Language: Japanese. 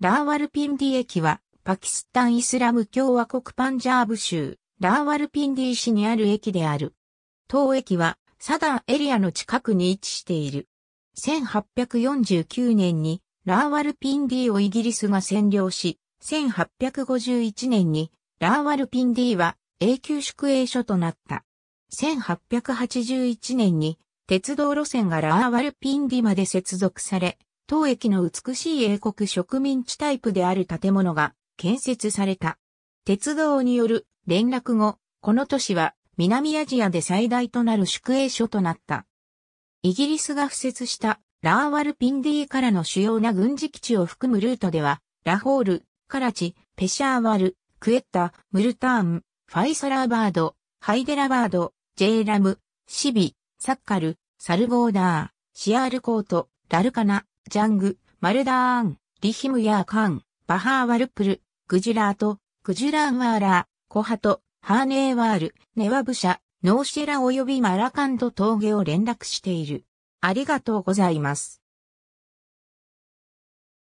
ラーワルピンディ駅は、パキスタンイスラム共和国パンジャーブ州、ラーワルピンディ市にある駅である。当駅は、サダーエリアの近くに位置している。1849年に、ラーワルピンディをイギリスが占領し、1851年に、ラーワルピンディは永久宿営所となった。1881年に鉄道路線がラーワルピンディまで接続され、当駅の美しい英国植民地タイプである建物が建設された。鉄道による連絡後、この都市は南アジアで最大となる宿営所となった。イギリスが付設したラーワルピンディからの主要な軍事基地を含むルートでは、ラホール、カラチ、ペシャーワル、クエッタ、ムルターン、ファイサラーバード、ハイデラバード、ジェーラム、シビ、サッカル、サルボーダー、シアールコート、ラルカナ、ジャング、マルダーン、リヒムヤーカン、バハーワルプル、グジラート、グジュラーンワーラー、コハト、ハーネーワール、ネワブシャ、ノーシェラ及びマラカンド峠を連絡している。ありがとうございます。